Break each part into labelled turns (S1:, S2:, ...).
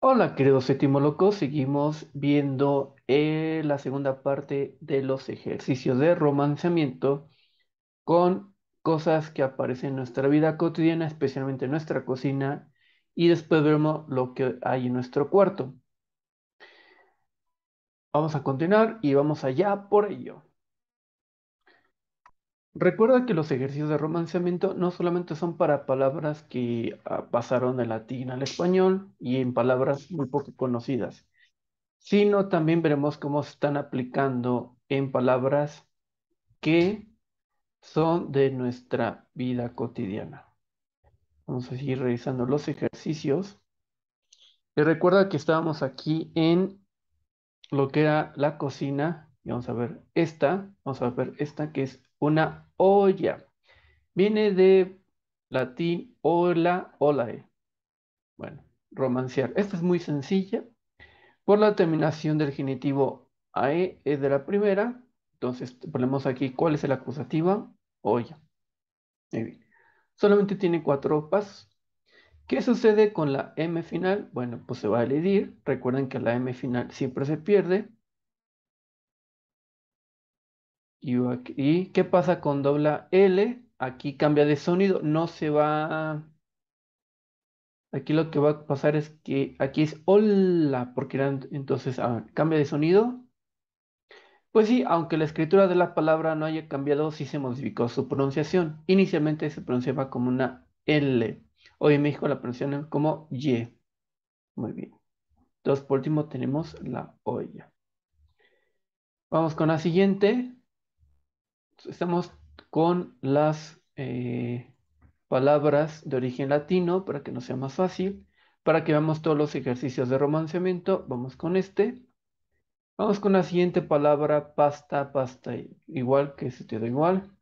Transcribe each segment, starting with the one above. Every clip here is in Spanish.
S1: Hola, queridos loco Seguimos viendo eh, la segunda parte de los ejercicios de romanceamiento con cosas que aparecen en nuestra vida cotidiana, especialmente en nuestra cocina, y después vemos lo que hay en nuestro cuarto. Vamos a continuar y vamos allá por ello. Recuerda que los ejercicios de romanceamiento no solamente son para palabras que ah, pasaron del latín al español y en palabras muy poco conocidas, sino también veremos cómo se están aplicando en palabras que son de nuestra vida cotidiana. Vamos a seguir revisando los ejercicios. Y recuerda que estábamos aquí en lo que era la cocina. Y vamos a ver esta, vamos a ver esta que es una olla. Viene de latín hola, olae. Bueno, romanciar. Esta es muy sencilla. Por la terminación del genitivo ae es de la primera. Entonces ponemos aquí cuál es el acusativo, Olla. Solamente tiene cuatro pasos. ¿Qué sucede con la M final? Bueno, pues se va a elidir, Recuerden que la M final siempre se pierde. Y, qué pasa con dobla L? Aquí cambia de sonido, no se va... Aquí lo que va a pasar es que aquí es hola, porque entonces ah, cambia de sonido. Pues sí, aunque la escritura de la palabra no haya cambiado, sí se modificó su pronunciación. Inicialmente se pronunciaba como una L. Hoy en México la pronuncian como Y. Muy bien. Entonces, por último, tenemos la olla. Vamos con la siguiente estamos con las eh, palabras de origen latino para que nos sea más fácil. Para que veamos todos los ejercicios de romanceamiento, vamos con este. Vamos con la siguiente palabra, pasta, pasta, igual que se te da igual.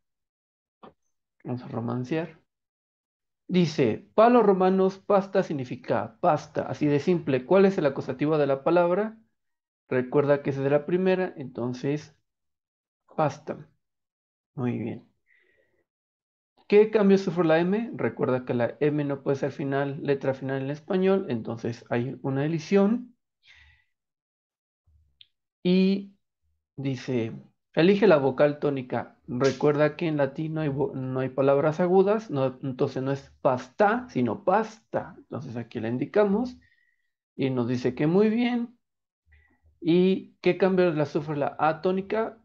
S1: Vamos a romancear. Dice, los romanos, pasta significa pasta, así de simple. ¿Cuál es el acusativo de la palabra? Recuerda que es de la primera, entonces, pasta. Muy bien. ¿Qué cambio sufre la M? Recuerda que la M no puede ser final, letra final en español, entonces hay una elisión. Y dice, elige la vocal tónica. Recuerda que en latín no hay, palabras agudas, entonces no es pasta, sino pasta. Entonces aquí la indicamos y nos dice que muy bien. ¿Y qué cambio la sufre la A tónica?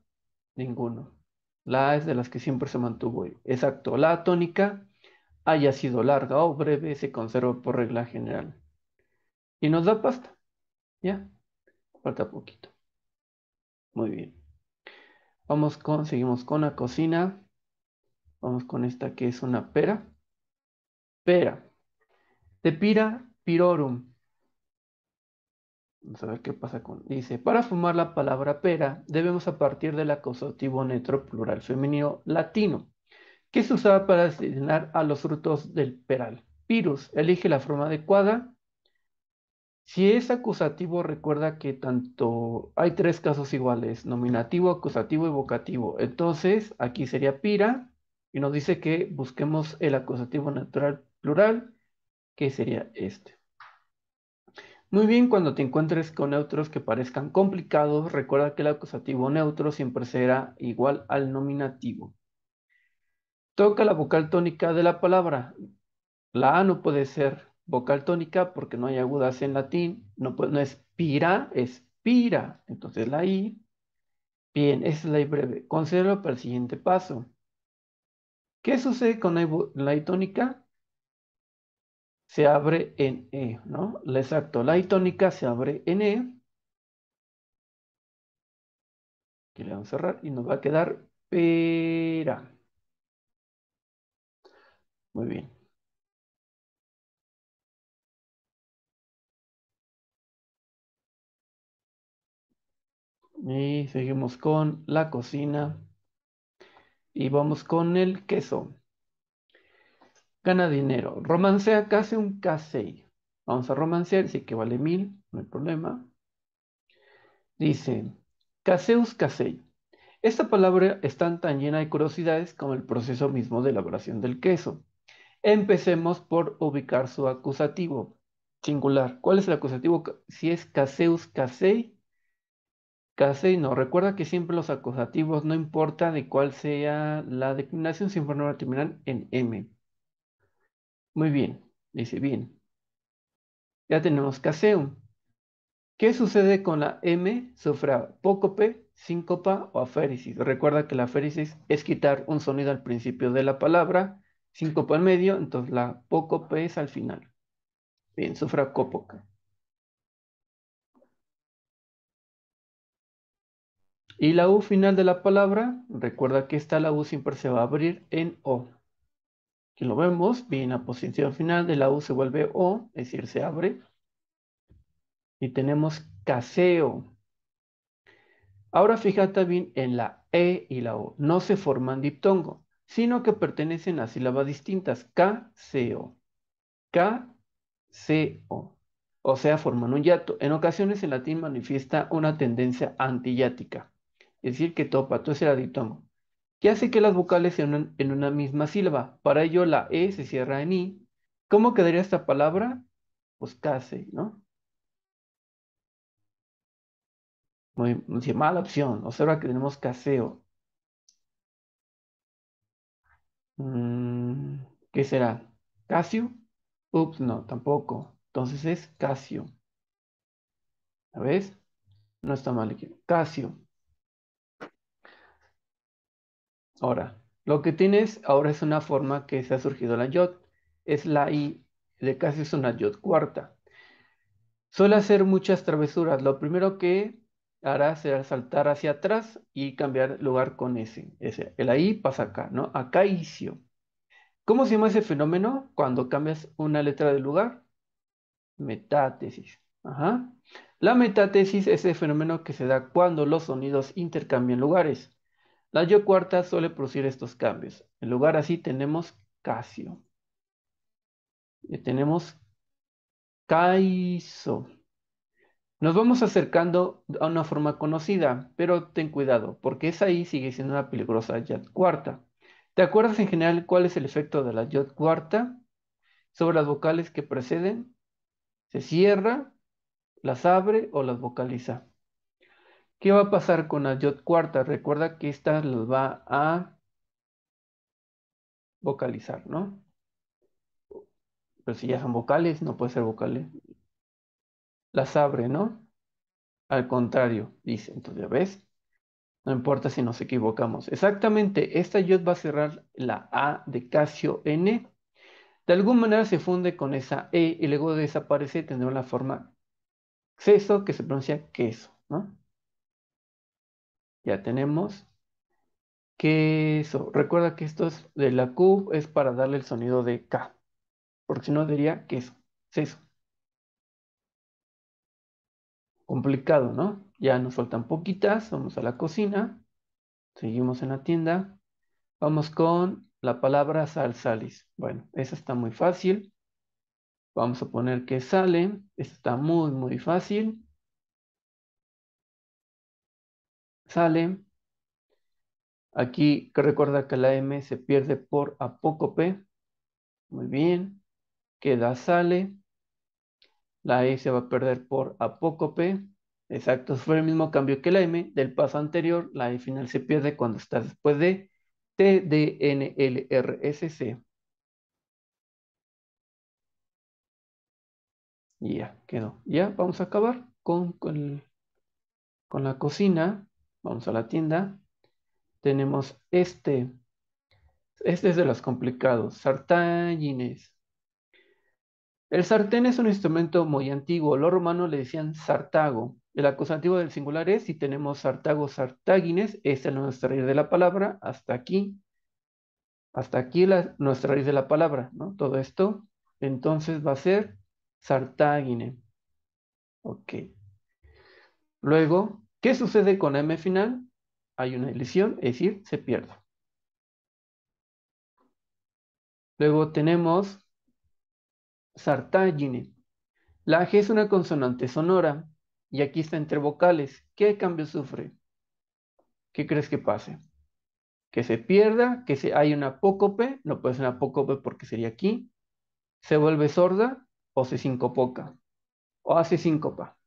S1: Ninguno. La es de las que siempre se mantuvo. Exacto. La tónica, haya sido larga o breve, se conserva por regla general. Y nos da pasta. Ya. Falta poquito. Muy bien. Vamos con, seguimos con la cocina. Vamos con esta que es una pera. Pera. Tepira pira pirorum. Vamos a ver qué pasa con. Dice: Para formar la palabra pera, debemos a partir del acusativo neutro plural femenino latino, que se usaba para designar a los frutos del peral. Pirus, elige la forma adecuada. Si es acusativo, recuerda que tanto hay tres casos iguales: nominativo, acusativo y vocativo. Entonces, aquí sería pira, y nos dice que busquemos el acusativo natural plural, que sería este. Muy bien, cuando te encuentres con neutros que parezcan complicados, recuerda que el acusativo neutro siempre será igual al nominativo. Toca la vocal tónica de la palabra. La A no puede ser vocal tónica porque no hay agudas en latín. No, es pira, es pira. Entonces la I. Bien, esa es la I breve. Considero para el siguiente paso. ¿Qué sucede con la I tónica? se abre en E, ¿no? Exacto, la tónica se abre en E. Aquí le vamos a cerrar y nos va a quedar pera. Muy bien. Y seguimos con la cocina. Y vamos con el queso. Gana dinero. Romancea casi un casei. Vamos a romancear, sí que vale mil, no hay problema. Dice, caseus casei. Esta palabra está tan llena de curiosidades como el proceso mismo de elaboración del queso. Empecemos por ubicar su acusativo singular. ¿Cuál es el acusativo? Si es caseus casei, casei no. Recuerda que siempre los acusativos, no importa de cuál sea la declinación, siempre van a en M. Muy bien, dice bien. Ya tenemos caseum. ¿Qué sucede con la M sufra pócope, síncopa o aféresis? Recuerda que la aféresis es quitar un sonido al principio de la palabra, síncopa al medio, entonces la pócope es al final. Bien, sufra copoca. Y la U final de la palabra, recuerda que esta la U siempre se va a abrir en O que lo vemos, bien la posición final de la U se vuelve O, es decir, se abre. Y tenemos caseo. Ahora fíjate bien en la E y la O. No se forman diptongo, sino que pertenecen a sílabas distintas. K, C, O. K, C, O. O sea, forman un yato. En ocasiones en latín manifiesta una tendencia antiyática. Es decir, que topa, todo será diptongo. Ya sé que las vocales se en una misma sílaba. Para ello la E se cierra en I. ¿Cómo quedaría esta palabra? Pues case, ¿no? Muy, mala opción. Observa que tenemos caseo. Mm, ¿Qué será? ¿Casio? Ups, no, tampoco. Entonces es Casio. ¿La ves? No está mal aquí. Casio. Ahora, lo que tienes ahora es una forma que se ha surgido la yod. Es la i de casi es una yod cuarta. Suele hacer muchas travesuras. Lo primero que hará será saltar hacia atrás y cambiar lugar con ese. ese el ahí pasa acá, ¿no? Acá inicio. ¿Cómo se llama ese fenómeno cuando cambias una letra de lugar? Metátesis. Ajá. La metátesis es el fenómeno que se da cuando los sonidos intercambian lugares. La yo cuarta suele producir estos cambios. En lugar así tenemos Casio. Y eh, tenemos caiso. Nos vamos acercando a una forma conocida, pero ten cuidado, porque esa ahí sigue siendo una peligrosa yod cuarta. ¿Te acuerdas en general cuál es el efecto de la yo cuarta sobre las vocales que preceden? ¿Se cierra, las abre o las vocaliza? ¿Qué va a pasar con la yot cuarta? Recuerda que esta las va a vocalizar, ¿no? Pero si ya son vocales, no puede ser vocales. Las abre, ¿no? Al contrario, dice. Entonces, ves? No importa si nos equivocamos. Exactamente, esta yot va a cerrar la A de Casio N. De alguna manera se funde con esa E y luego desaparece y tendrá la forma queso que se pronuncia queso, ¿no? Ya tenemos. queso. Recuerda que esto es de la Q es para darle el sonido de K. Porque si no diría queso. eso Complicado, ¿no? Ya nos faltan poquitas. Vamos a la cocina. Seguimos en la tienda. Vamos con la palabra salsalis. Bueno, esa está muy fácil. Vamos a poner que sale. Esta está muy, muy fácil. sale. Aquí que recuerda que la M se pierde por apócope. Muy bien. Queda sale. La E se va a perder por apócope. Exacto, fue el mismo cambio que la M del paso anterior. La E final se pierde cuando está después de T, D, N, L, R, S, C. Ya, quedó. Ya, vamos a acabar con, con la cocina. Vamos a la tienda. Tenemos este. Este es de los complicados. Sartagines. El sartén es un instrumento muy antiguo. Los romanos le decían sartago. El acusativo del singular es, si tenemos sartago, Esta es nuestra raíz de la palabra, hasta aquí. Hasta aquí la, nuestra raíz de la palabra, ¿no? Todo esto. Entonces va a ser sartagine. Ok. Luego, ¿Qué sucede con M final? Hay una elisión, es decir, se pierde. Luego tenemos sartagine. La G es una consonante sonora y aquí está entre vocales. ¿Qué cambio sufre? ¿Qué crees que pase? Que se pierda, que hay una apócope, no puede ser una apócope porque sería aquí. Se vuelve sorda o se sincopoca o hace sincopa.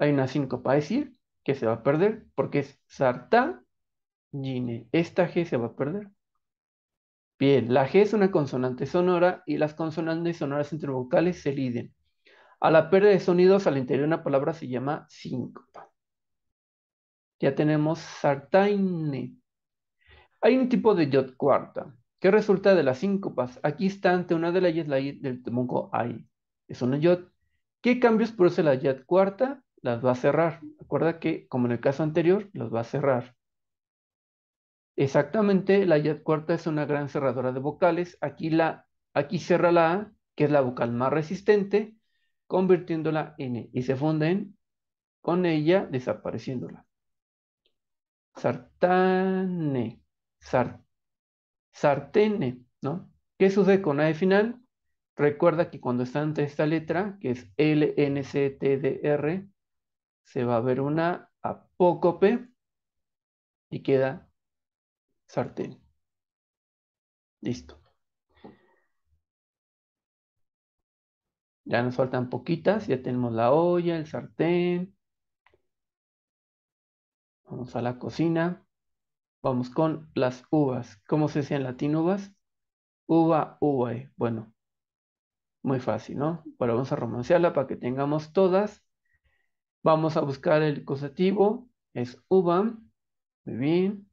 S1: Hay una síncopa, es decir, ¿Qué se va a perder porque es y Esta G se va a perder. Bien, la G es una consonante sonora y las consonantes sonoras entre vocales se liden. A la pérdida de sonidos al interior de una palabra se llama síncopa. Ya tenemos sartaine. Hay un tipo de YOT cuarta ¿Qué resulta de las síncopas. Aquí está ante una de las y del Temuco AY. Es una yod. ¿Qué cambios produce la yot cuarta? las va a cerrar. Recuerda que, como en el caso anterior, las va a cerrar. Exactamente, la y cuarta es una gran cerradora de vocales. Aquí, la, aquí cierra la A, que es la vocal más resistente, convirtiéndola en e, y se funden con ella desapareciéndola. Sartane, sar, sartene, ¿no? ¿Qué sucede con la e final? Recuerda que cuando está ante esta letra, que es L, N, C, T, D, R, se va a ver una apócope y queda sartén.
S2: Listo. Ya nos
S1: faltan poquitas, ya tenemos la olla, el sartén. Vamos a la cocina. Vamos con las uvas. ¿Cómo se dice en latín uvas? Uva, uvae. Bueno, muy fácil, ¿no? Bueno, vamos a romancearla para que tengamos todas Vamos a buscar el cosativo, es UBAM, muy bien.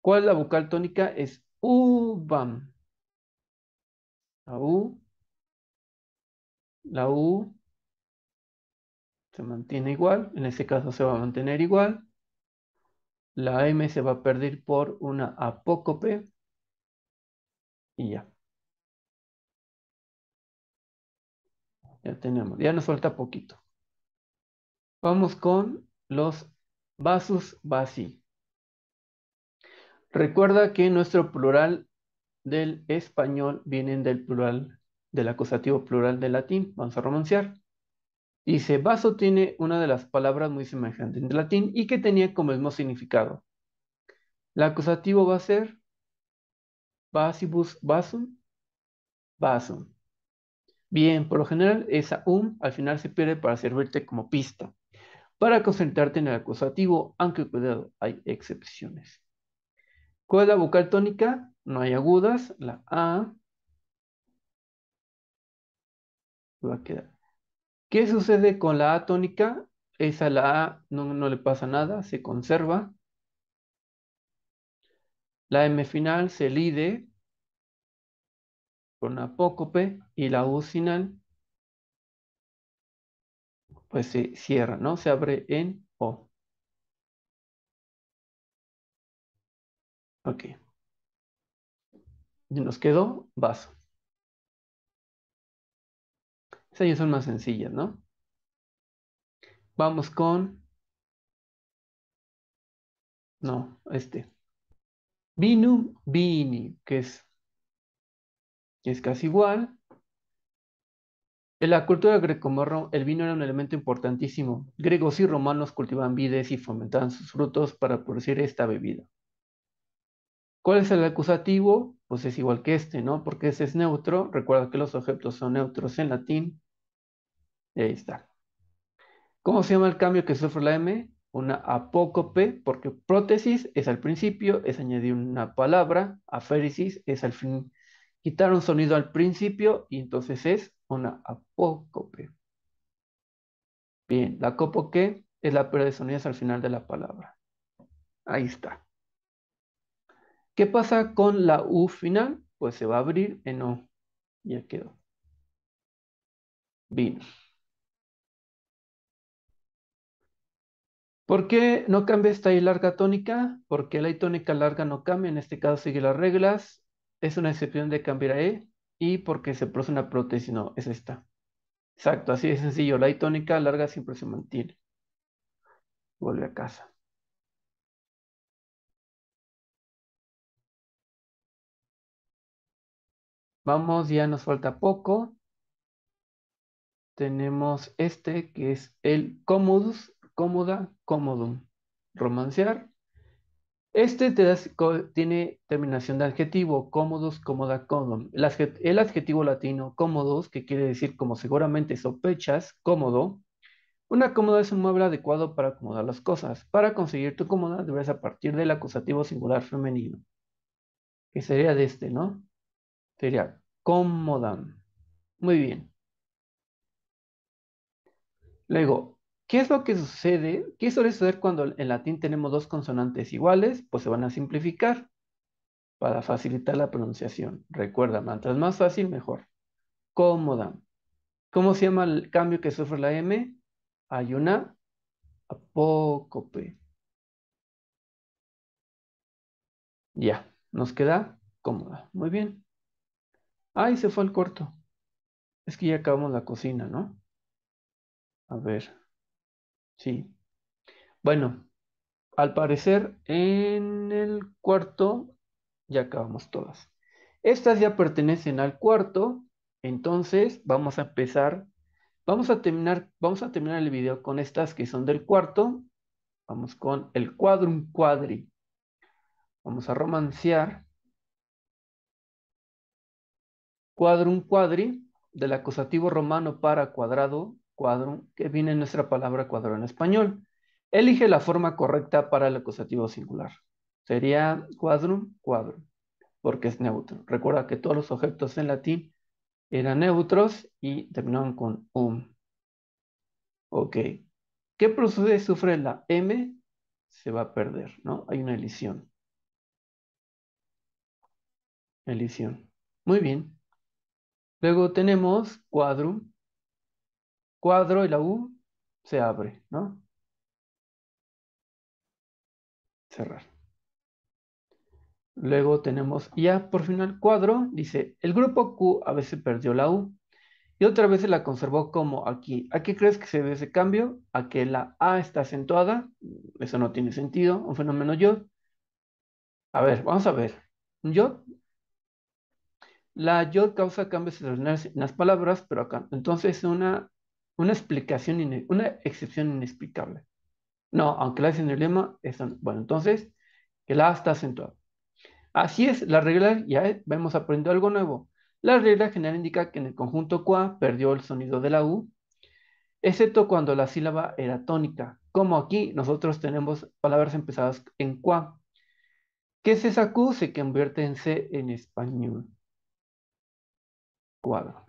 S1: ¿Cuál es la vocal tónica? Es UBAM. La U. La U se mantiene igual, en este caso se va a mantener igual. La M se va a perder por una apócope. Y ya. Ya tenemos, ya nos falta poquito. Vamos con los vasos basi. Recuerda que nuestro plural del español viene del plural, del acusativo plural del latín. Vamos a y Dice, vaso tiene una de las palabras muy semejantes en latín y que tenía como mismo significado. El acusativo va a ser vasibus basum, basum. Bien, por lo general esa um al final se pierde para servirte como pista para concentrarte en el acusativo, aunque cuidado, hay excepciones. ¿Cuál es la vocal tónica? No hay agudas. La A va a quedar. ¿Qué sucede con la A tónica? Esa la A no, no le pasa nada, se conserva. La M final se lide con apócope y la U final pues se cierra, ¿no? Se abre en O.
S2: Ok. Y nos quedó vaso. Esas ya son más sencillas, ¿no? Vamos con... No, este. Vinu,
S1: bini, que es, que es casi igual. En la cultura grecomorro el vino era un elemento importantísimo. Griegos y romanos cultivaban vides y fomentaban sus frutos para producir esta bebida. ¿Cuál es el acusativo? Pues es igual que este, ¿no? Porque ese es neutro. Recuerda que los objetos son neutros en latín. Y ahí está. ¿Cómo se llama el cambio que sufre la M? Una apócope, porque prótesis es al principio, es añadir una palabra, aféresis es al fin, quitar un sonido al principio y entonces es una apócope. Bien, la que es la pérdida de sonidos al final de la palabra. Ahí está. ¿Qué pasa con la U final? Pues se va a abrir en O. Ya quedó. Bien. ¿Por qué no cambia esta I larga tónica? Porque la I tónica larga no cambia, en este caso sigue las reglas. Es una excepción de cambiar a E, y porque se produce una prótesis. No, es esta. Exacto, así de sencillo. La I tónica larga siempre se mantiene. Vuelve a casa. Vamos, ya nos falta poco. Tenemos este que es el comodus, cómoda, comodum. Romancear, este tiene terminación de adjetivo, cómodos, cómoda, cómodo. El, adjetivo latino cómodos, que quiere decir, como seguramente sospechas, cómodo. Una cómoda es un mueble adecuado para acomodar las cosas. Para conseguir tu cómoda deberás a partir del acusativo singular femenino, que sería de este, ¿no? Sería cómoda. Muy bien. Luego, ¿Qué es lo que sucede? ¿Qué suele suceder cuando en latín tenemos dos consonantes iguales? Pues se van a simplificar para facilitar la pronunciación. Recuerda, mientras más fácil, mejor. Cómoda. ¿Cómo se llama el cambio que sufre la M? Hay una apócope.
S2: Ya, nos queda
S1: cómoda. Muy bien. Ahí se fue el corto. Es que ya acabamos la cocina, ¿no? A ver. Sí. Bueno, al parecer en el cuarto ya acabamos todas. Estas ya pertenecen al cuarto, entonces vamos a empezar, vamos a terminar, vamos a terminar el video con estas que son del cuarto. Vamos con el quadrum quadri. Vamos a romancear quadrum quadri del acusativo romano para cuadrado cuadrum, que viene en nuestra palabra cuadro en español. Elige la forma correcta para el acusativo singular. Sería cuadrum, cuadro. porque es neutro. Recuerda que todos los objetos en latín eran neutros y terminaban con um. Ok. ¿Qué procede? Sufre la M, se va a perder, ¿no? Hay una elisión. Elisión. Muy bien. Luego tenemos quadrum, cuadro y la U se abre, ¿no? Cerrar. Luego tenemos ya por final cuadro, dice, el grupo Q a veces perdió la U y otra vez se la conservó como aquí. ¿A qué crees que se debe ese cambio? A que la A está acentuada, eso no tiene sentido, un fenómeno yo. A ver, vamos a ver. Yo la yo causa cambios en las palabras, pero acá. Entonces, una una explicación, una excepción inexplicable. No, aunque la hacen en el lema, bueno, entonces, que la está acentuada. Así es, la regla, ya vemos aprendido algo nuevo. La regla general indica que en el conjunto qua perdió el sonido de la u, excepto cuando la sílaba era tónica. Como aquí nosotros tenemos palabras empezadas en qua. ¿Qué es esa q? Se convierte en c en español. Cuadro.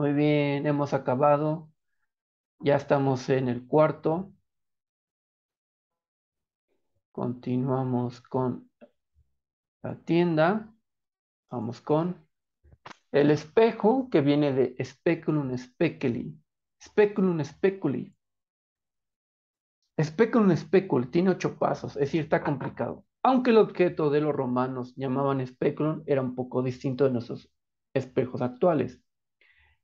S1: Muy bien, hemos acabado. Ya estamos en el cuarto. Continuamos con la tienda. Vamos con el espejo que viene de speculum speculi. Speculum speculi. Speculum Speculi. tiene ocho pasos, es decir, está complicado. Aunque el objeto de los romanos llamaban speculum era un poco distinto de nuestros espejos actuales.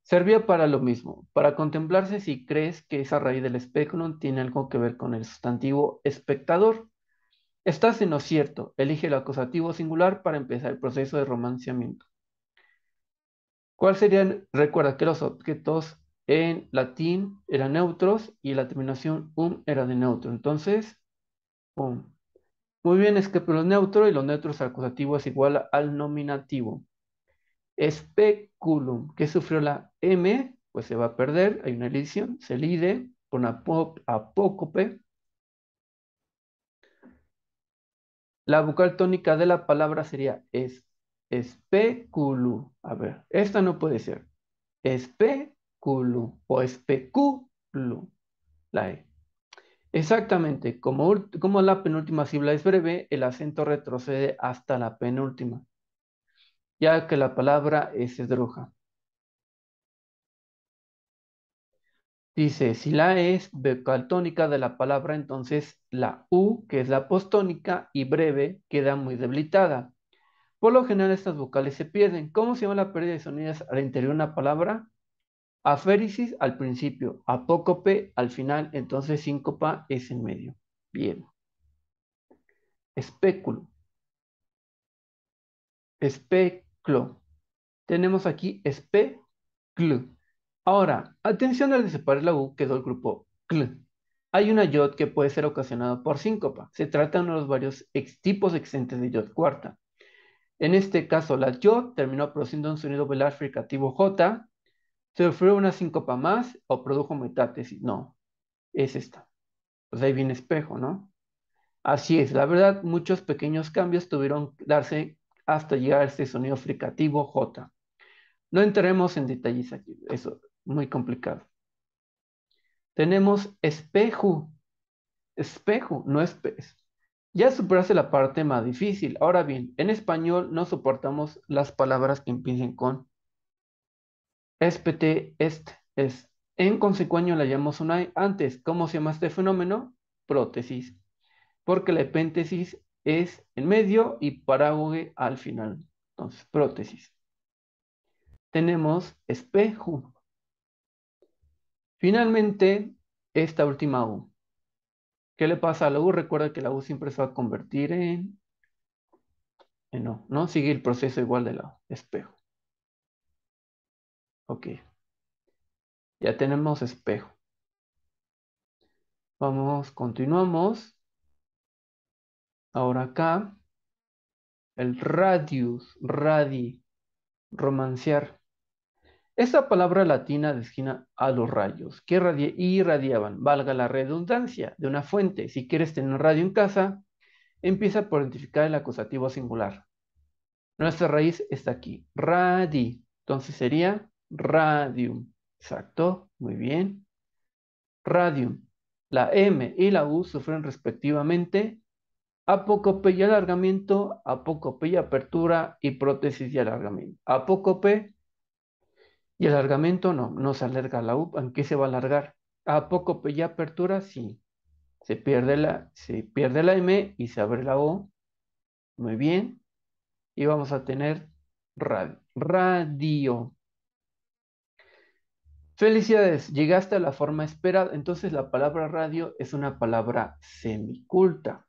S1: Servía para lo mismo, para contemplarse si crees que esa raíz del espectro tiene algo que ver con el sustantivo espectador. Estás en lo cierto, elige el acusativo singular para empezar el proceso de romanciamiento. ¿Cuál sería? Recuerda que los objetos en latín eran neutros y la terminación um era de neutro. Entonces, um. Muy bien, es que los neutro y los neutros acusativos acusativo es igual al nominativo especulum que sufrió la M, pues se va a perder, hay una elisión? se lide con apócope. La vocal tónica de la palabra sería es, A ver, esta no puede ser. especulum o especulum La E. Exactamente, como, como la penúltima sílaba es breve, el acento retrocede hasta la penúltima ya que la palabra es droja Dice, si la E es tónica de la palabra, entonces la U, que es la postónica y breve, queda muy debilitada. Por lo general estas vocales se pierden. ¿Cómo se llama la pérdida de sonidas al interior de una palabra? Aférisis al principio, apócope al final, entonces síncopa es en medio. Bien. Espéculo especlo. Tenemos aquí especlo. Ahora, atención al desaparecer la U quedó el grupo cl. Hay una yod que puede ser ocasionada por síncopa. Se trata de uno de los varios tipos existentes de yod cuarta. En este caso, la iot terminó produciendo un sonido velar fricativo J. ¿Se ofreció una síncopa más o produjo metátesis? No, es esta. Pues ahí viene espejo, ¿no? Así es, la verdad, muchos pequeños cambios tuvieron que darse hasta llegar a este sonido fricativo J. No entremos en detalles aquí, eso muy complicado. Tenemos espejo. Espejo, no espejo. Ya superaste la parte más difícil. Ahora bien, en español no soportamos las palabras que empiecen con SPT, este, es. En consecuencia la llamamos una antes. ¿Cómo se llama este fenómeno? Prótesis. Porque la epéntesis es en medio y parágoge al final. Entonces, prótesis. Tenemos espejo. Finalmente, esta última U. ¿Qué le pasa a la U? Recuerda que la U siempre se va a convertir en... en no, ¿no? Sigue el proceso igual de la espejo. Ok. Ya tenemos espejo. Vamos, continuamos. Ahora acá, el radius, radi, romanciar. Esta palabra latina destina a los rayos que irradiaban, valga la redundancia, de una fuente. Si quieres tener radio en casa, empieza por identificar el acusativo singular. Nuestra raíz está aquí, radi. Entonces sería radium. Exacto, muy bien. Radium. La M y la U sufren respectivamente P y alargamiento, P y apertura y prótesis y alargamiento. P y alargamiento no, no se alarga la U, ¿en qué se va a alargar? P y apertura sí, se pierde la, se pierde la M y se abre la O. Muy bien. Y vamos a tener radio. Felicidades, llegaste a la forma esperada. Entonces la palabra radio es una palabra semiculta.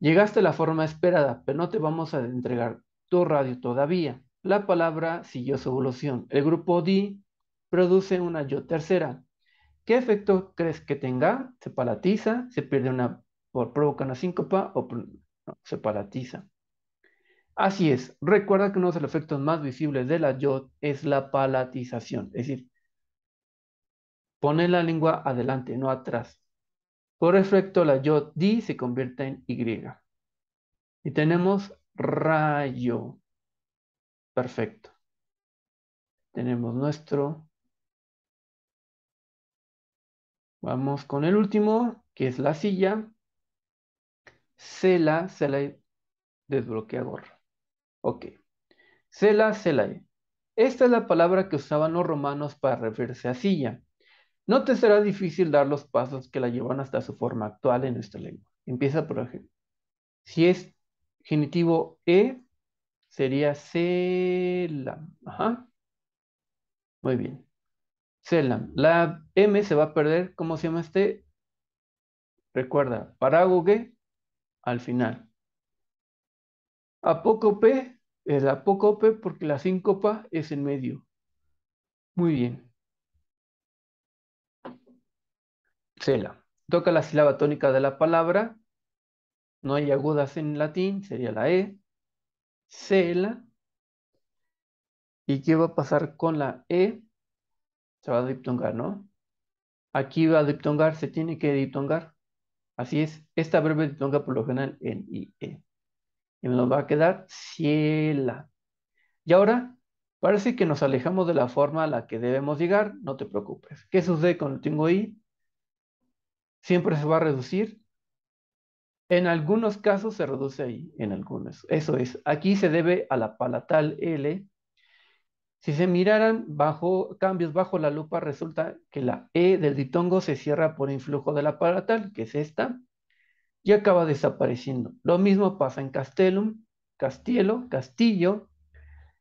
S1: Llegaste a la forma esperada, pero no te vamos a entregar tu radio todavía. La palabra siguió su evolución. El grupo D produce una yo tercera. ¿Qué efecto crees que tenga? Se palatiza, se pierde una, provoca una síncopa o se palatiza. Así es, recuerda que uno de los efectos más visibles de la yo es la palatización, es decir, pone la lengua adelante, no atrás. Por efecto, la yod di se convierte en y. Y tenemos rayo. Perfecto. Tenemos
S2: nuestro.
S1: Vamos con el último, que es la silla. Cela, cela, desbloquea Ok. Cela, cela. Esta es la palabra que usaban los romanos para referirse a silla. No te será difícil dar los pasos que la llevan hasta su forma actual en nuestra lengua. Empieza por ejemplo. Si es genitivo e, sería selam. Ajá. Muy bien. Selam. La M se va a perder, ¿cómo se llama este? Recuerda, parágoge al final. Apócope, es apócope porque la síncopa es en medio. Muy bien. Cela. Toca la sílaba tónica de la palabra. No hay agudas en latín, sería la E. Cela. ¿Y qué va a pasar con la E? Se va a diptongar, ¿no? Aquí va a diptongar, se tiene que diptongar. Así es, esta breve diptonga por lo general en IE. Y nos va a quedar ciela. Y ahora, parece que nos alejamos de la forma a la que debemos llegar, no te preocupes. ¿Qué sucede cuando tengo I? siempre se va a reducir. En algunos casos se reduce ahí, en algunos. Eso es, aquí se debe a la palatal L. Si se miraran bajo cambios bajo la lupa, resulta que la E del ditongo se cierra por influjo de la palatal, que es esta, y acaba desapareciendo. Lo mismo pasa en castellum, castielo, castillo,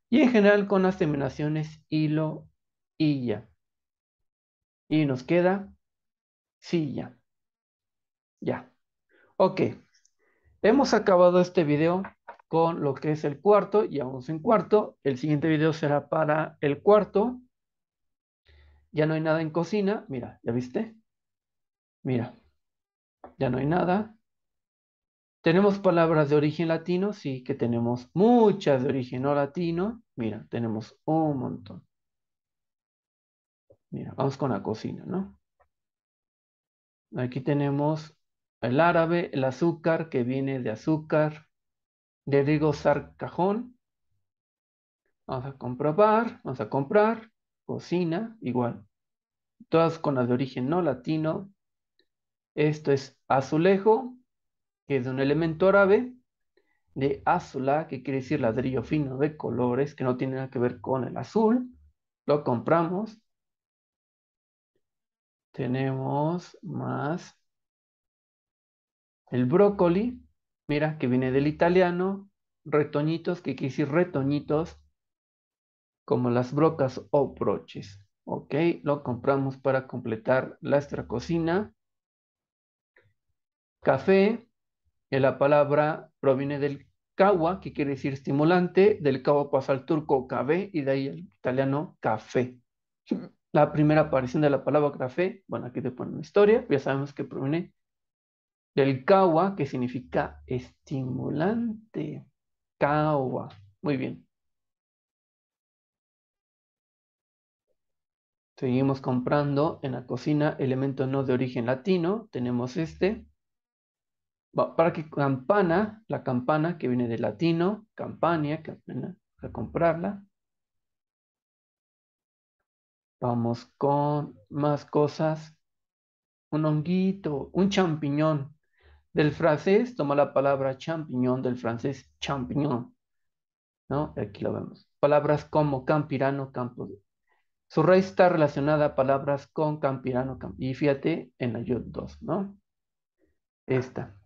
S1: y en general con las terminaciones hilo, illa. Y nos queda silla. Ya. Ok. Hemos acabado este video con lo que es el cuarto. Ya vamos en cuarto. El siguiente video será para el cuarto. Ya no hay nada en cocina. Mira, ¿ya viste? Mira. Ya no hay nada. Tenemos palabras de origen latino, sí que tenemos muchas de origen no latino. Mira, tenemos un montón. Mira, vamos con la cocina, ¿no? Aquí tenemos el árabe, el azúcar que viene de azúcar, de digo cajón, Vamos a comprobar, vamos a comprar, cocina, igual. Todas con las de origen no latino. Esto es azulejo, que es un elemento árabe, de azula, que quiere decir ladrillo fino de colores, que no tiene nada que ver con el azul. Lo compramos. Tenemos más el brócoli, mira, que viene del italiano, retoñitos, que quiere decir retoñitos, como las brocas o broches. Ok, lo compramos para completar nuestra cocina. Café, la palabra proviene del cagua, que quiere decir estimulante, del cagua pasa al turco café y de ahí al italiano café. La primera aparición de la palabra café, bueno, aquí te ponen historia, ya sabemos que proviene del kawa, que significa estimulante. Kawa. Muy bien. Seguimos comprando en la cocina elementos no de origen latino. Tenemos este. Para que campana, la campana que viene de latino, campania, campana, a comprarla. Vamos con más cosas. Un honguito, un champiñón. Del francés toma la palabra champiñón, del francés champignon. ¿no? Aquí lo vemos. Palabras como campirano, campo. Su raíz está relacionada a palabras con campirano, campo. y fíjate en la yod 2, ¿no? Esta.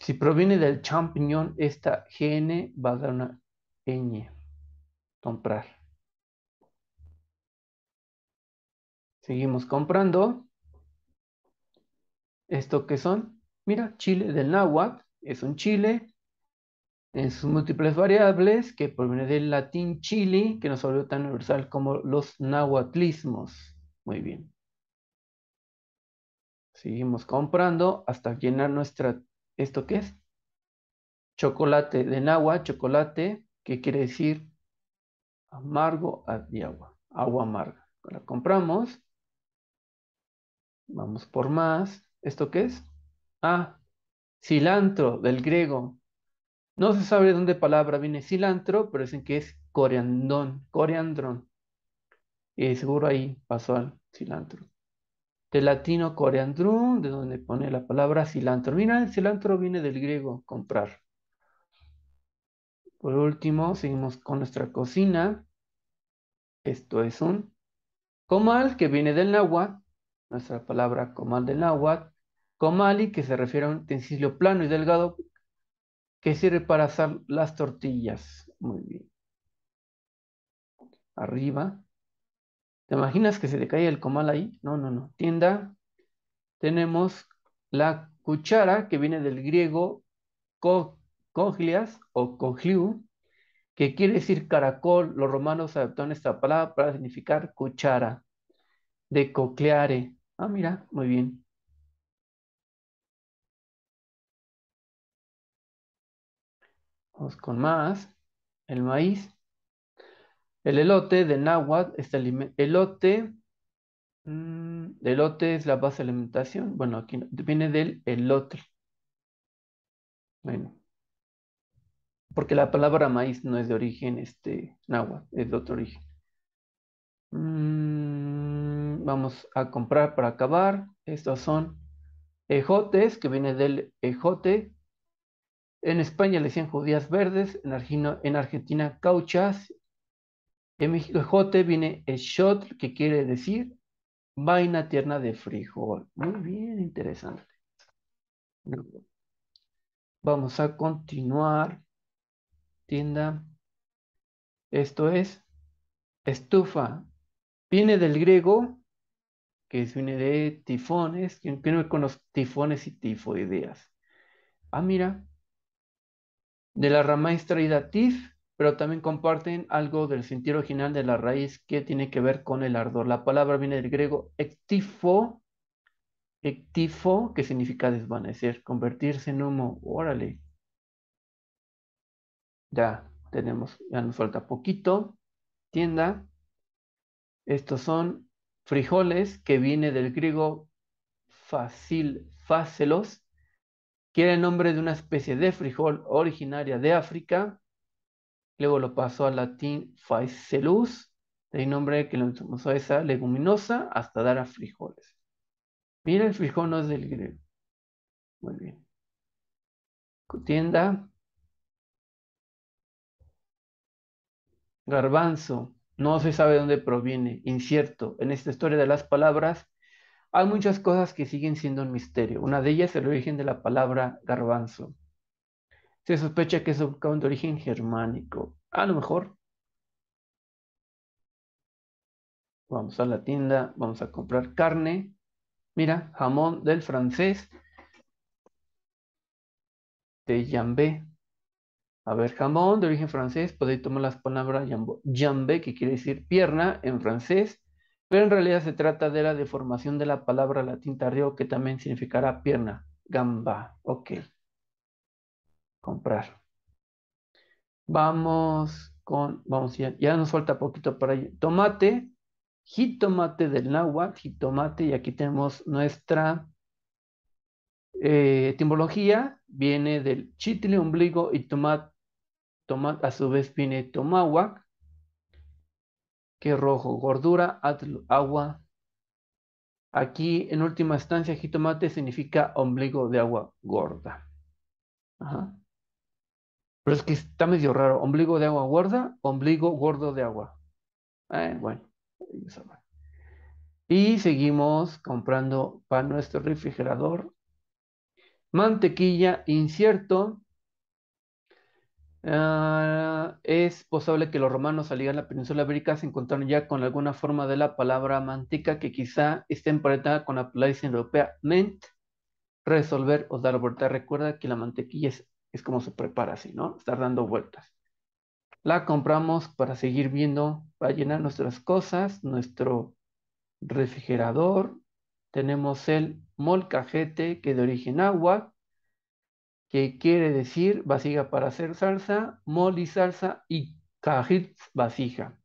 S1: Si proviene del champiñón, esta GN va a dar una ñ. Comprar. Seguimos comprando. ¿Esto que son? Mira, chile del náhuatl es un chile en sus múltiples variables que proviene del latín chili, que nos volvió tan universal como los náhuatlismos. Muy bien. Seguimos comprando hasta llenar nuestra... ¿Esto qué es? Chocolate de náhuatl, chocolate, que quiere decir amargo de agua, agua amarga. La compramos. Vamos por más. ¿Esto qué es? Ah, cilantro, del griego. No se sabe de dónde palabra viene cilantro, pero dicen que es coriandón, coriandrón. Y seguro ahí pasó al cilantro. Del latino coriandrum, de donde pone la palabra cilantro. Mira, el cilantro viene del griego, comprar. Por último, seguimos con nuestra cocina. Esto es un comal que viene del náhuatl, nuestra palabra comal del náhuatl, Comali, que se refiere a un utensilio plano y delgado que sirve para asar las tortillas. Muy bien. Arriba. ¿Te imaginas que se le cae el comal ahí? No, no, no. Tienda. Tenemos la cuchara, que viene del griego co o cogliu, que quiere decir caracol. Los romanos adoptaron esta palabra para significar cuchara. De cocleare. Ah, mira, muy bien. Vamos con más. El maíz. El elote de náhuatl, el elote, mm, elote es la base de alimentación. Bueno, aquí viene del elote. Bueno, porque la palabra maíz no es de origen este, náhuatl, es de otro origen. Mm, vamos a comprar para acabar. Estos son ejotes, que viene del ejote, en España le decían judías verdes, en, Argentina cauchas, en México jote. viene shot que quiere decir vaina tierna de frijol. Muy bien, interesante. Vamos a continuar. Tienda. Esto es estufa. Viene del griego, que viene de tifones, que viene con los tifones y tifoideas. Ah, mira, de la rama tif, pero también comparten algo del sentido original de la raíz que tiene que ver con el ardor. La palabra viene del griego ectifo, ectifo, que significa desvanecer, convertirse en humo. Órale. Ya tenemos, ya nos falta poquito. Tienda. Estos son frijoles que viene del griego fácil, fácelos, Quiere el nombre de una especie de frijol originaria de África. Luego lo pasó al latín Phaseolus, Hay nombre que lo tomó a esa leguminosa hasta dar a frijoles. Mira, el frijol no es del griego. Muy bien. Cutienda. Garbanzo. No se sabe dónde proviene. Incierto. En esta historia de las palabras hay muchas cosas que siguen siendo un misterio. Una de ellas es el origen de la palabra garbanzo. Se sospecha que es un de origen germánico. A lo mejor. Vamos a la tienda, vamos a comprar carne. Mira, jamón del francés de jambé. A ver, jamón de origen francés, podéis tomar las palabras jambé, que quiere decir pierna en francés, pero en realidad se trata de la deformación de la palabra latín tarrio, que también significará pierna, gamba, ok. Comprar. Vamos con, vamos, ya, ya nos falta poquito para ello Tomate, jitomate del náhuatl, jitomate, y aquí tenemos nuestra eh, etimología, viene del chitle, ombligo, y tomat, tomat, a su vez viene tomahuac, que rojo, gordura, agua. Aquí, en última instancia, jitomate significa ombligo de agua gorda. Ajá. Pero es que está medio raro. Ombligo de agua gorda, ombligo gordo de agua. Eh, bueno, y seguimos comprando para nuestro refrigerador. Mantequilla, incierto. Ah, es posible que los romanos al llegar a la península ibérica se encontraron ya con alguna forma de la palabra mantica que quizá esté emparentada con la palabra europea ment, resolver o dar vuelta. Recuerda que la mantequilla es, como se prepara así, ¿no? Estar dando vueltas. La compramos para seguir viendo, para llenar nuestras cosas, nuestro refrigerador. Tenemos el molcajete que de origen agua, que quiere decir vasija para hacer salsa, moli salsa y cajit vasija.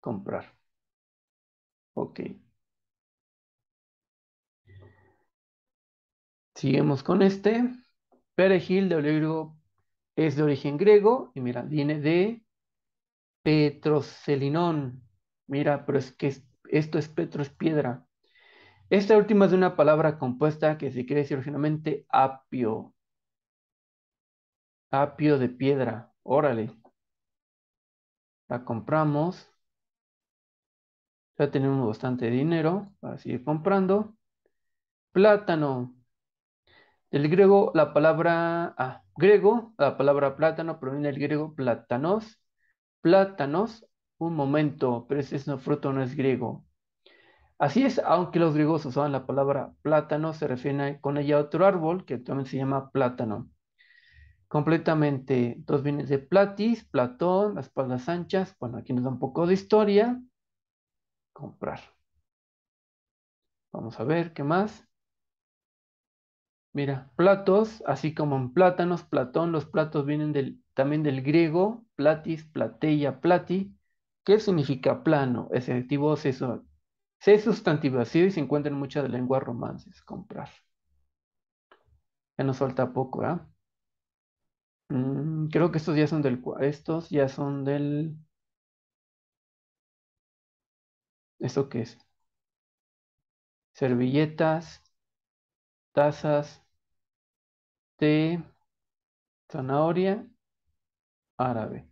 S1: Comprar. Ok. Seguimos con este. Perejil de olivo es de origen griego y mira, viene de petrocelinón. Mira, pero es que esto es petro, es piedra. Esta última es de una palabra compuesta que se quiere decir originalmente apio. Apio de piedra. Órale. La compramos. Ya tenemos bastante dinero para seguir comprando. Plátano. el griego, la palabra... Ah, griego, la palabra plátano proviene del griego plátanos. Plátanos. Un momento, pero ese es fruto, no es griego. Así es, aunque los griegos usaban la palabra plátano, se refiere con ella a otro árbol que también se llama plátano. Completamente, dos bienes de Platis, Platón, las palmas anchas. Bueno, aquí nos da un poco de historia. Comprar. Vamos a ver qué más. Mira, platos, así como en plátanos, Platón, los platos vienen también del griego, platis, plateia, plati, que significa plano. Ese adjetivo eso. Se sustantivos así y se encuentra en muchas lenguas romances. Comprar. Ya nos falta poco, ¿ah? creo que estos ya son del... Estos ya son del... ¿Esto qué es? Servilletas, tazas, té, zanahoria, árabe.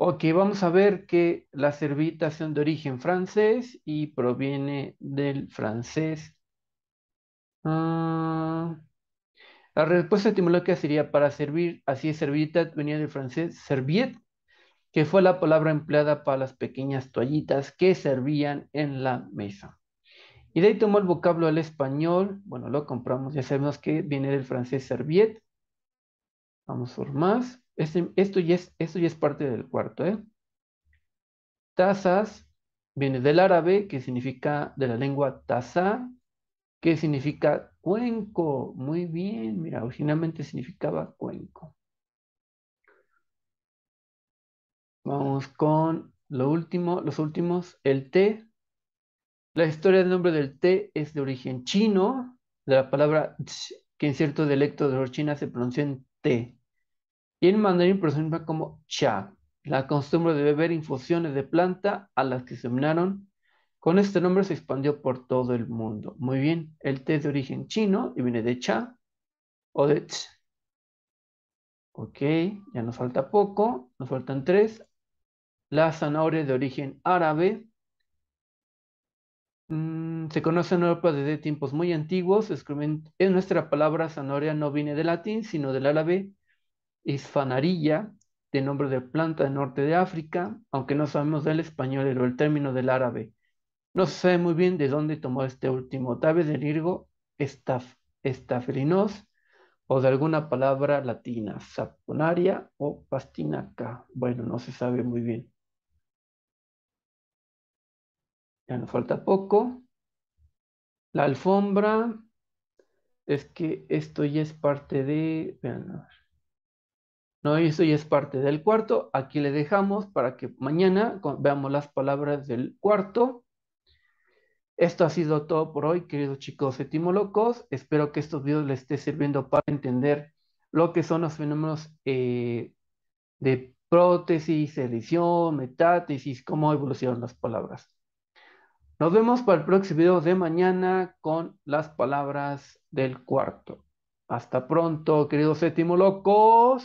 S1: Ok, vamos a ver que las servitas son de origen francés y proviene del francés. Ah, la respuesta etimológica sería para servir, así es, servita venía del francés serviette, que fue la palabra empleada para las pequeñas toallitas que servían en la mesa. Y de ahí tomó el vocablo al español, bueno, lo compramos, ya sabemos que viene del francés serviette. Vamos por más. Este, esto, ya es, ya es parte del cuarto. ¿eh? Tasas viene del árabe, que significa de la lengua taza que significa cuenco. Muy bien, mira, originalmente significaba cuenco. Vamos con lo último, los últimos, el té. La historia del nombre del té es de origen chino, de la palabra que en cierto dialecto de China se pronuncia en té. Y en mandarín pronuncia como cha, la costumbre de beber infusiones de planta a las que se Con este nombre se expandió por todo el mundo. Muy bien, el té de origen chino y viene de cha o de ch. Ok, ya nos falta poco, nos faltan tres. La zanahoria de origen árabe. Mm, se conoce en Europa desde tiempos muy antiguos. nuestra palabra zanahoria no viene del latín, sino del árabe isfanarilla, de nombre de planta del norte de África, aunque no sabemos del español o el término del árabe. No se sabe muy bien de dónde tomó este último, tal vez del griego estafrinos o de alguna palabra latina, saponaria o pastinaca. Bueno, no se sabe muy bien. Ya nos falta poco. La alfombra, es que esto ya es parte de... Vean, no, eso ya es parte del cuarto. Aquí le dejamos para que mañana veamos las palabras del cuarto. Esto ha sido todo por hoy, queridos chicos locos Espero que estos videos les esté sirviendo para entender lo que son los fenómenos eh, de prótesis, edición, metátesis, cómo evolucionan las palabras. Nos vemos para el próximo video de mañana con las palabras del cuarto. Hasta pronto, queridos etimolocos.